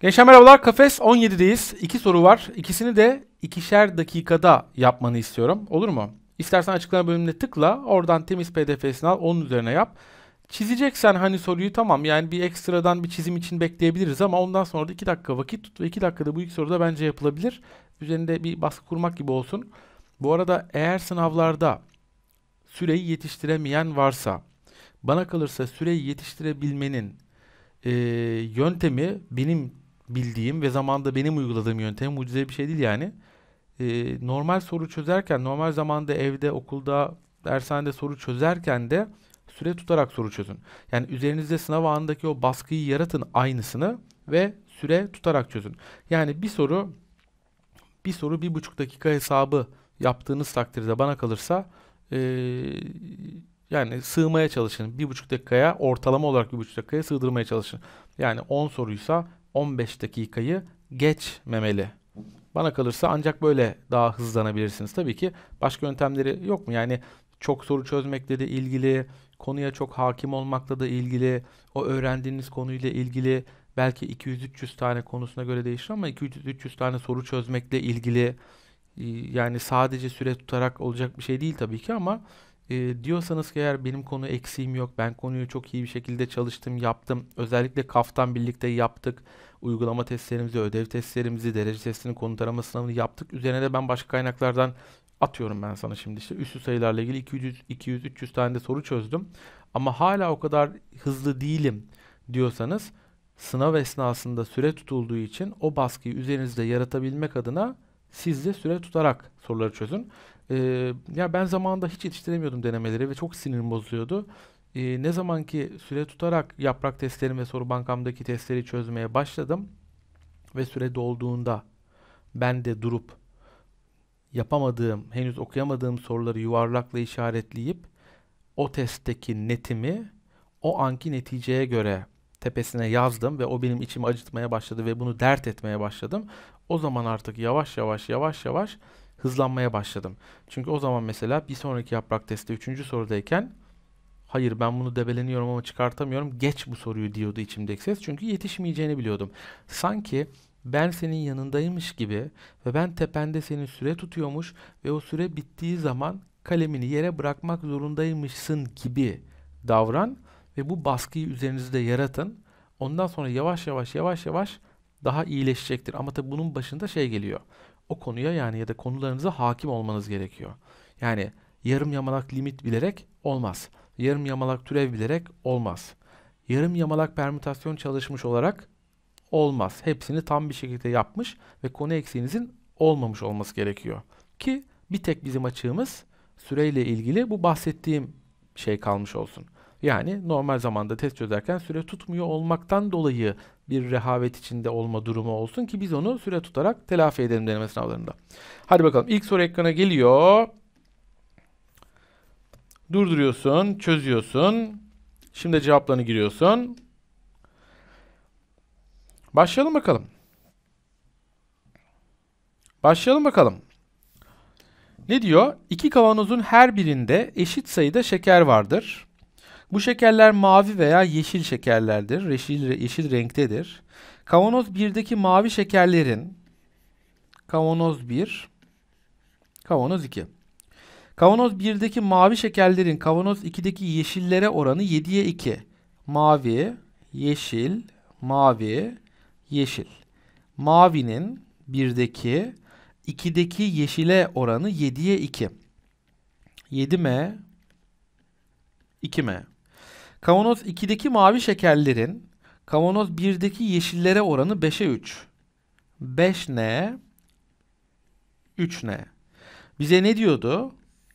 Gençler merhabalar. Kafes 17'deyiz. İki soru var. İkisini de ikişer dakikada yapmanı istiyorum. Olur mu? İstersen açıklama bölümüne tıkla. Oradan temiz pdf'sini al. Onun üzerine yap. Çizeceksen hani soruyu tamam yani bir ekstradan bir çizim için bekleyebiliriz ama ondan sonra da iki dakika vakit tut ve iki dakikada bu ilk soruda bence yapılabilir. Üzerinde bir baskı kurmak gibi olsun. Bu arada eğer sınavlarda süreyi yetiştiremeyen varsa bana kalırsa süreyi yetiştirebilmenin e, yöntemi benim bildiğim ve zamanda benim uyguladığım yöntem mucize bir şey değil yani. E, normal soru çözerken, normal zamanda evde, okulda, dershanede soru çözerken de süre tutarak soru çözün. Yani üzerinizde sınav anındaki o baskıyı yaratın aynısını ve süre tutarak çözün. Yani bir soru bir soru bir buçuk dakika hesabı yaptığınız takdirde bana kalırsa ee, yani sığmaya çalışın. Bir 1,5 dakikaya ortalama olarak bir 1,5 dakikaya sığdırmaya çalışın. Yani 10 soruysa 15 dakikayı geçmemeli. Bana kalırsa ancak böyle daha hızlanabilirsiniz. Tabii ki başka yöntemleri yok mu? Yani çok soru çözmekle de ilgili, konuya çok hakim olmakla da ilgili, o öğrendiğiniz konuyla ilgili belki 200-300 tane konusuna göre değişir ama 200-300 tane soru çözmekle ilgili yani sadece süre tutarak olacak bir şey değil tabii ki ama e, diyorsanız ki eğer benim konu eksiğim yok, ben konuyu çok iyi bir şekilde çalıştım, yaptım. Özellikle KAF'tan birlikte yaptık. Uygulama testlerimizi, ödev testlerimizi, derece testini, konu tarama sınavını yaptık. Üzerine de ben başka kaynaklardan atıyorum ben sana şimdi işte üstü sayılarla ilgili 200, 200 300 tane de soru çözdüm. Ama hala o kadar hızlı değilim diyorsanız sınav esnasında süre tutulduğu için o baskıyı üzerinizde yaratabilmek adına siz de süre tutarak soruları çözün. Ee, ya ben zamanında hiç yetiştiremiyordum denemeleri ve çok sinirim bozuyordu. Ee, ne zaman ki süre tutarak yaprak testlerim ve soru bankamdaki testleri çözmeye başladım ve süre dolduğunda ben de durup yapamadığım, henüz okuyamadığım soruları yuvarlakla işaretleyip o testteki netimi o anki neticeye göre tepesine yazdım ve o benim içimi acıtmaya başladı ve bunu dert etmeye başladım. O zaman artık yavaş yavaş yavaş yavaş hızlanmaya başladım. Çünkü o zaman mesela bir sonraki yaprak testte 3. sorudayken hayır ben bunu debeleniyorum ama çıkartamıyorum geç bu soruyu diyordu içimdeki ses. Çünkü yetişmeyeceğini biliyordum. Sanki ben senin yanındaymış gibi ve ben tepende senin süre tutuyormuş ve o süre bittiği zaman kalemini yere bırakmak zorundaymışsın gibi davran ve bu baskıyı üzerinizde yaratın. Ondan sonra yavaş yavaş yavaş yavaş daha iyileşecektir. Ama tabii bunun başında şey geliyor o konuya yani ya da konularınıza hakim olmanız gerekiyor. Yani yarım yamalak limit bilerek olmaz. Yarım yamalak türev bilerek olmaz. Yarım yamalak permütasyon çalışmış olarak olmaz. Hepsini tam bir şekilde yapmış ve konu eksiğinizin olmamış olması gerekiyor. Ki bir tek bizim açığımız süreyle ilgili bu bahsettiğim şey kalmış olsun. Yani normal zamanda test çözerken süre tutmuyor olmaktan dolayı bir rehavet içinde olma durumu olsun ki biz onu süre tutarak telafi edelim deneme sınavlarında. Hadi bakalım ilk soru ekrana geliyor. Durduruyorsun, çözüyorsun. Şimdi cevaplarını giriyorsun. Başlayalım bakalım. Başlayalım bakalım. Ne diyor? İki kavanozun her birinde eşit sayıda şeker vardır. Bu şekerler mavi veya yeşil şekerlerdir. Yeşil, yeşil renktedir. Kavanoz 1'deki mavi şekerlerin kavanoz 1, kavanoz 2. Kavanoz 1'deki mavi şekerlerin kavanoz 2'deki yeşillere oranı 7'ye 2. Mavi, yeşil, mavi, yeşil. Mavinin 1'deki 2'deki yeşile oranı 7'ye 2. 7M 2M. Kavanoz 2'deki mavi şekerlerin kavanoz 1'deki yeşillere oranı 5'e 3. 5N 3N. Bize ne diyordu?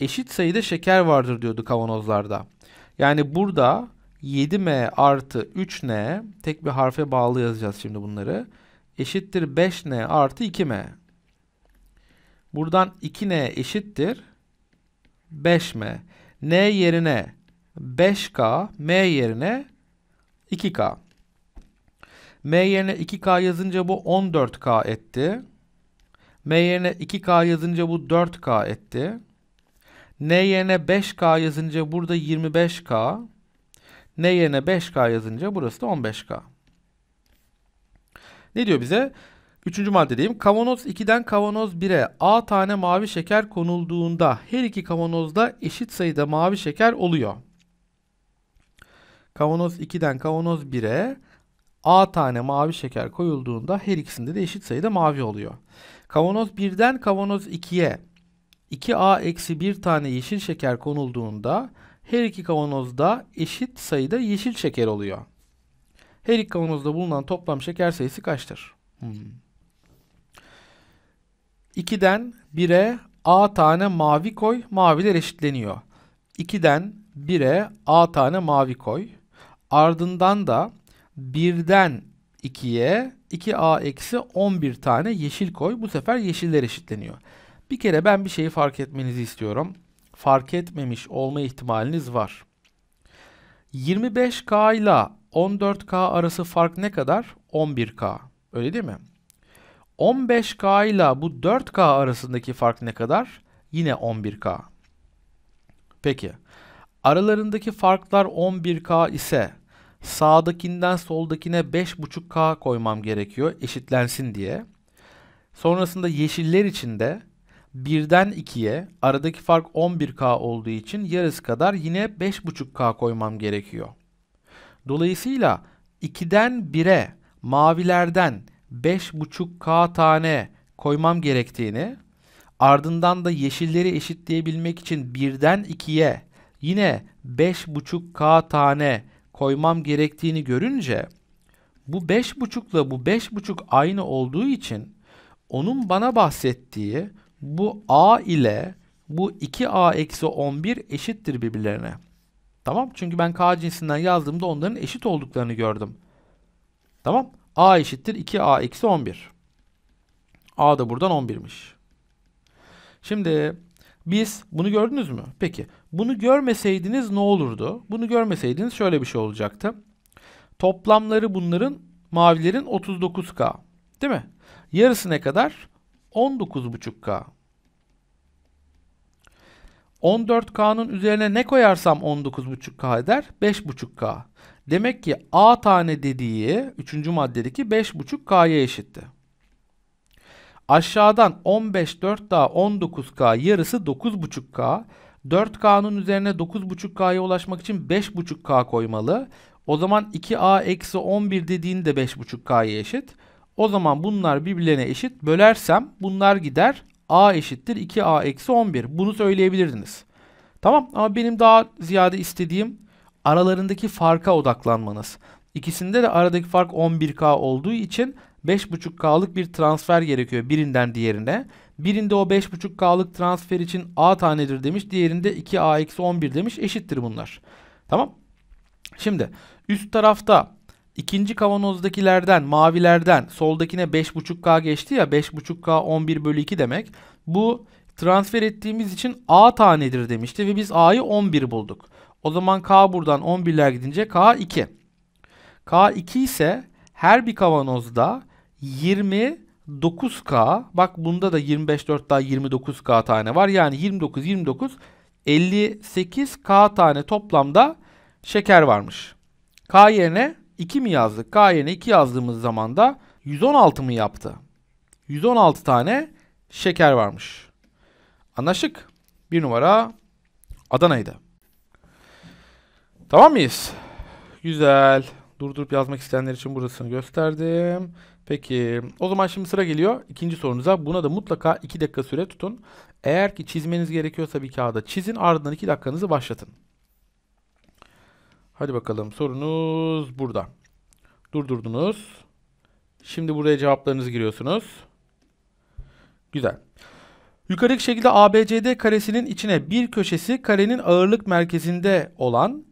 Eşit sayıda şeker vardır diyordu kavanozlarda. Yani burada 7M artı 3N tek bir harfe bağlı yazacağız şimdi bunları. Eşittir 5N artı 2M. Buradan 2N eşittir 5M. N yerine 5K M yerine 2K. M yerine 2K yazınca bu 14K etti. M yerine 2K yazınca bu 4K etti. N yerine 5K yazınca burada 25K. N yerine 5K yazınca burası da 15K. Ne diyor bize? Üçüncü maddedeyim. Kavanoz 2'den kavanoz 1'e A tane mavi şeker konulduğunda her iki kavanozda eşit sayıda mavi şeker oluyor. Kavanoz 2'den kavanoz 1'e A tane mavi şeker koyulduğunda her ikisinde de eşit sayıda mavi oluyor. Kavanoz 1'den kavanoz 2'ye 2A eksi 1 tane yeşil şeker konulduğunda her iki kavanozda eşit sayıda yeşil şeker oluyor. Her iki kavanozda bulunan toplam şeker sayısı kaçtır? Hmm. 2'den 1'e A tane mavi koy. Maviler eşitleniyor. 2'den 1'e A tane mavi koy. Ardından da birden 2'ye 2a eksi 11 tane yeşil koy. Bu sefer yeşiller eşitleniyor. Bir kere ben bir şeyi fark etmenizi istiyorum. Fark etmemiş olma ihtimaliniz var. 25k ile 14k arası fark ne kadar? 11k. Öyle değil mi? 15k ile bu 4k arasındaki fark ne kadar? Yine 11k. Peki. Aralarındaki farklar 11k ise sağdakinden soldakine 5.5K koymam gerekiyor eşitlensin diye. Sonrasında yeşiller için de 1'den 2'ye aradaki fark 11K olduğu için yarısı kadar yine 5.5K koymam gerekiyor. Dolayısıyla 2'den 1'e mavilerden 5.5K tane koymam gerektiğini ardından da yeşilleri eşitleyebilmek için 1'den 2'ye yine 5.5K tane koymam gerektiğini görünce bu beş buçukla bu beş buçuk aynı olduğu için onun bana bahsettiği bu a ile bu 2a eksi 11 eşittir birbirlerine. Tamam çünkü ben k cinsinden yazdığımda onların eşit olduklarını gördüm. Tamam a eşittir 2a eksi 11. a da buradan 11'miş. Şimdi biz bunu gördünüz mü? Peki bunu görmeseydiniz ne olurdu? Bunu görmeseydiniz şöyle bir şey olacaktı. Toplamları bunların mavilerin 39K. Değil mi? Yarısı ne kadar? 19,5K. 14K'nın üzerine ne koyarsam 19,5K eder? 5,5K. Demek ki A tane dediği 3. maddedeki 5,5K'ya eşitti. Aşağıdan 15 4 daha 19K yarısı 9.5K. 4K'nın üzerine 9.5K'ya ulaşmak için 5.5K koymalı. O zaman 2A eksi 11 dediğin de 5.5K'ya eşit. O zaman bunlar birbirlerine eşit. Bölersem bunlar gider. A eşittir 2A eksi 11. Bunu söyleyebilirdiniz. Tamam ama benim daha ziyade istediğim aralarındaki farka odaklanmanız. İkisinde de aradaki fark 11K olduğu için 5.5K'lık bir transfer gerekiyor birinden diğerine. Birinde o 5.5K'lık transfer için A tanedir demiş. Diğerinde 2A-11 demiş. Eşittir bunlar. Tamam. Şimdi üst tarafta ikinci kavanozdakilerden, mavilerden soldakine 5.5K geçti ya. 5.5K 11 bölü 2 demek. Bu transfer ettiğimiz için A tanedir demişti ve biz A'yı 11 bulduk. O zaman K buradan 11'ler gidince K 2. K 2 ise her bir kavanozda 29K bak bunda da 25 4 daha 29K tane var. Yani 29 29 58K tane toplamda şeker varmış. K yerine 2 mi yazdık? K yerine 2 yazdığımız zaman da 116 mı yaptı? 116 tane şeker varmış. Anlaşık. Bir numara Adana'ydı. Tamam mıyız? Güzel. Durdurup yazmak isteyenler için burasını gösterdim. Peki o zaman şimdi sıra geliyor ikinci sorunuza. Buna da mutlaka 2 dakika süre tutun. Eğer ki çizmeniz gerekiyorsa bir kağıda çizin ardından 2 dakikanızı başlatın. Hadi bakalım sorunuz burada. Durdurdunuz. Şimdi buraya cevaplarınızı giriyorsunuz. Güzel. Yukarıdaki şekilde ABCD karesinin içine bir köşesi karenin ağırlık merkezinde olan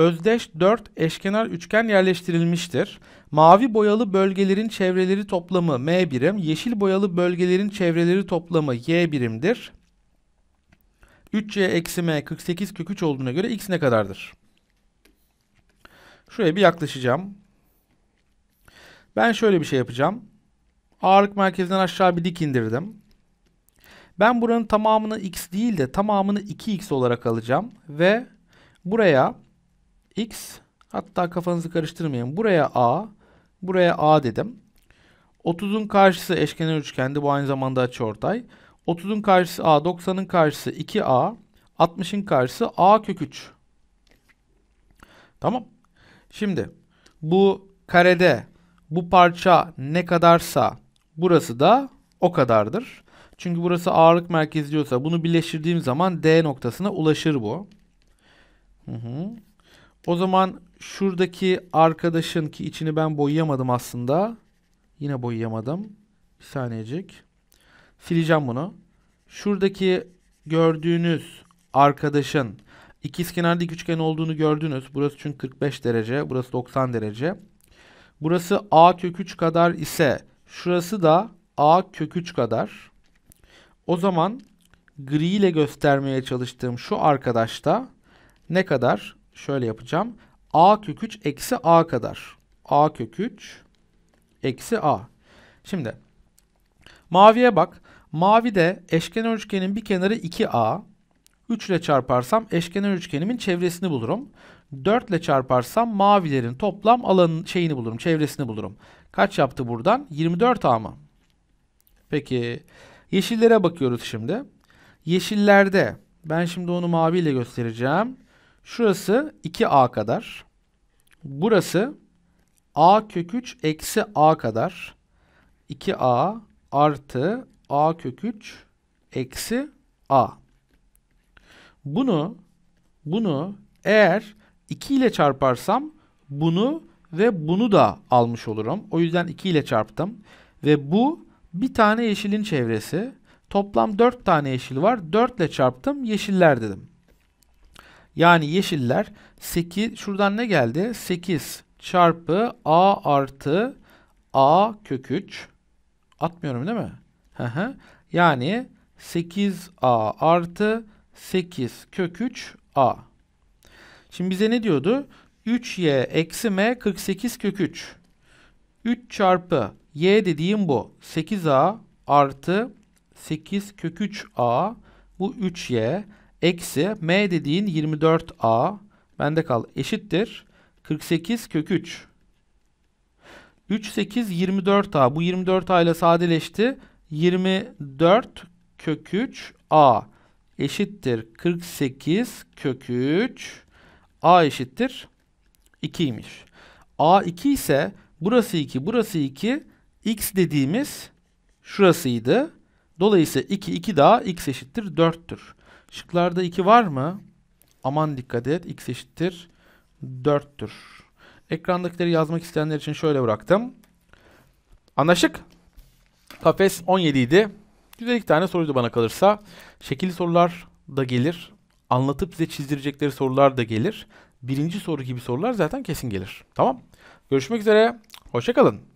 özdeş 4 eşkenar üçgen yerleştirilmiştir. Mavi boyalı bölgelerin çevreleri toplamı M birim, yeşil boyalı bölgelerin çevreleri toplamı Y birimdir. 3C eksi M 48 kök 3 olduğuna göre X ne kadardır? Şuraya bir yaklaşacağım. Ben şöyle bir şey yapacağım. Ağırlık merkezinden aşağı bir dik indirdim. Ben buranın tamamını x değil de tamamını 2x olarak alacağım. Ve buraya x hatta kafanızı karıştırmayın. Buraya a, buraya a dedim. 30'un karşısı eşkenar üçgendi. Bu aynı zamanda açıortay. 30'un karşısı a, 90'ın karşısı 2a, 60'ın karşısı a kök 3. Tamam. Şimdi bu karede bu parça ne kadarsa burası da o kadardır. Çünkü burası ağırlık merkezi diyorsa bunu birleştirdiğim zaman D noktasına ulaşır bu. Hı hı. O zaman şuradaki arkadaşın ki içini ben boyayamadım aslında. Yine boyayamadım. Bir saniyecik. Sileceğim bunu. Şuradaki gördüğünüz arkadaşın ikizkenar dik üçgen olduğunu gördünüz. Burası çünkü 45 derece, burası 90 derece. Burası a kök 3 kadar ise şurası da a kök 3 kadar. O zaman gri ile göstermeye çalıştığım şu arkadaşta ne kadar? şöyle yapacağım. A kök 3 eksi A kadar. A kök 3 eksi A. Şimdi maviye bak. Mavi de eşkenar üçgenin bir kenarı 2A. 3 ile çarparsam eşkenar üçgenimin çevresini bulurum. 4 ile çarparsam mavilerin toplam alanın şeyini bulurum, çevresini bulurum. Kaç yaptı buradan? 24 A mı? Peki yeşillere bakıyoruz şimdi. Yeşillerde ben şimdi onu maviyle göstereceğim. Şurası 2a kadar. Burası a kök 3 eksi a kadar. 2a artı a kök 3 eksi a. Bunu bunu eğer 2 ile çarparsam bunu ve bunu da almış olurum. O yüzden 2 ile çarptım. Ve bu bir tane yeşilin çevresi. Toplam 4 tane yeşil var. 4 ile çarptım yeşiller dedim. Yani yeşiller 8 şuradan ne geldi? 8 çarpı a artı a kök 3 atmıyorum değil mi? Hı hı. Yani 8a artı 8 kök 3 a. Şimdi bize ne diyordu? 3y eksi m 48 kök 3. 3 çarpı y dediğim bu. 8a artı 8 kök 3a bu 3y eksi m dediğin 24a bende kal eşittir 48 kök 3. 3 8 24a bu 24a ile sadeleşti. 24 kök 3a eşittir 48 kök 3 a eşittir 2'ymiş. a 2 ise burası 2 burası 2 x dediğimiz şurasıydı. Dolayısıyla 2 2 daha x eşittir 4'tür. Şıklarda 2 var mı? Aman dikkat et. X eşittir 4'tür. Ekrandakileri yazmak isteyenler için şöyle bıraktım. Anlaşık. Kafes 17 idi. Güzel iki tane soruydu bana kalırsa. Şekilli sorular da gelir. Anlatıp size çizdirecekleri sorular da gelir. Birinci soru gibi sorular zaten kesin gelir. Tamam. Görüşmek üzere. Hoşçakalın.